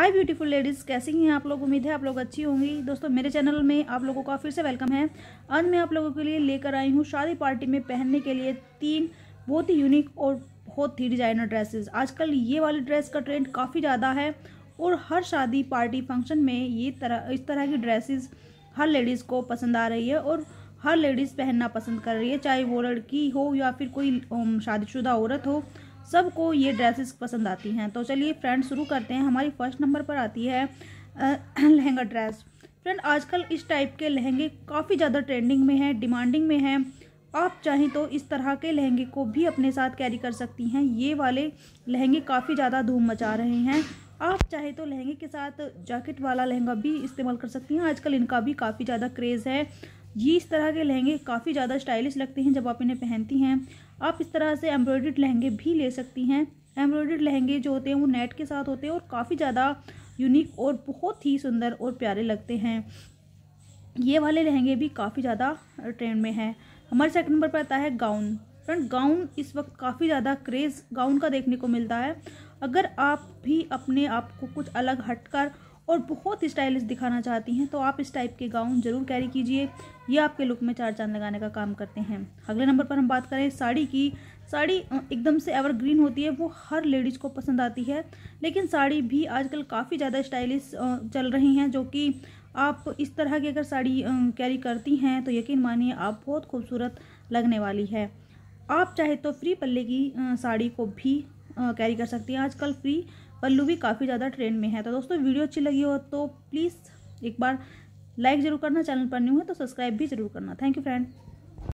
हाय beautiful ladies कैसी हैं आप लोग उम्मीद है आप लोग अच्छी होंगी दोस्तों मेरे चैनल में आप लोगों का फिर से वेलकम है आज मैं आप लोगों के लिए लेकर आई हूँ शादी पार्टी में पहनने के लिए तीन बहुत ही यूनिक और बहुत ही डिजाइनर ड्रेसेस आजकल ये वाली ड्रेस का ट्रेंड काफ़ी ज़्यादा है और हर शादी पार्टी फंक्शन में ये तरह इस तरह की ड्रेसेस हर लेडीज़ को पसंद आ रही है और हर लेडीज़ पहनना पसंद कर रही है चाहे वो लड़की हो या फिर कोई शादीशुदा औरत हो सबको ये ड्रेसेस पसंद आती हैं तो चलिए फ्रेंड शुरू करते हैं हमारी फर्स्ट नंबर पर आती है लहंगा ड्रेस फ्रेंड आजकल इस टाइप के लहंगे काफ़ी ज़्यादा ट्रेंडिंग में है डिमांडिंग में है आप चाहें तो इस तरह के लहंगे को भी अपने साथ कैरी कर सकती हैं ये वाले लहंगे काफ़ी ज़्यादा धूम मचा रहे हैं आप चाहे तो लहंगे के साथ जैकेट वाला लहंगा भी इस्तेमाल कर सकती हैं आजकल इनका भी काफ़ी ज़्यादा क्रेज़ है ये इस तरह के लहंगे काफ़ी ज़्यादा स्टाइलिश लगते हैं जब आप इन्हें पहनती हैं आप इस तरह से एम्ब्रॉयड लहंगे भी ले सकती हैं एम्ब्रॉयड लहंगे जो होते हैं वो नेट के साथ होते हैं और काफ़ी ज़्यादा यूनिक और बहुत ही सुंदर और प्यारे लगते हैं ये वाले लहंगे भी काफ़ी ज़्यादा ट्रेंड में हैं हमारे सेकंड नंबर पर आता है गाउन फ्रेंड गाउन इस वक्त काफ़ी ज़्यादा क्रेज़ गाउन का देखने को मिलता है अगर आप भी अपने आप को कुछ अलग हटकर और बहुत स्टाइलिश दिखाना चाहती हैं तो आप इस टाइप के गाउन ज़रूर कैरी कीजिए ये आपके लुक में चार चांद लगाने का काम करते हैं अगले नंबर पर हम बात करें साड़ी की साड़ी एकदम से एवरग्रीन होती है वो हर लेडीज़ को पसंद आती है लेकिन साड़ी भी आजकल काफ़ी ज़्यादा स्टाइलिश चल रही हैं जो कि आप इस तरह की अगर साड़ी कैरी करती हैं तो यकीन मानिए आप बहुत खूबसूरत लगने वाली है आप चाहे तो फ्री पल्ले की साड़ी को भी कैरी कर सकती हैं आजकल फ्री पल्लू भी काफ़ी ज़्यादा ट्रेंड में है तो दोस्तों वीडियो अच्छी लगी हो तो प्लीज़ एक बार लाइक ज़रूर करना चैनल पर न्यू है तो सब्सक्राइब भी ज़रूर करना थैंक यू फ्रेंड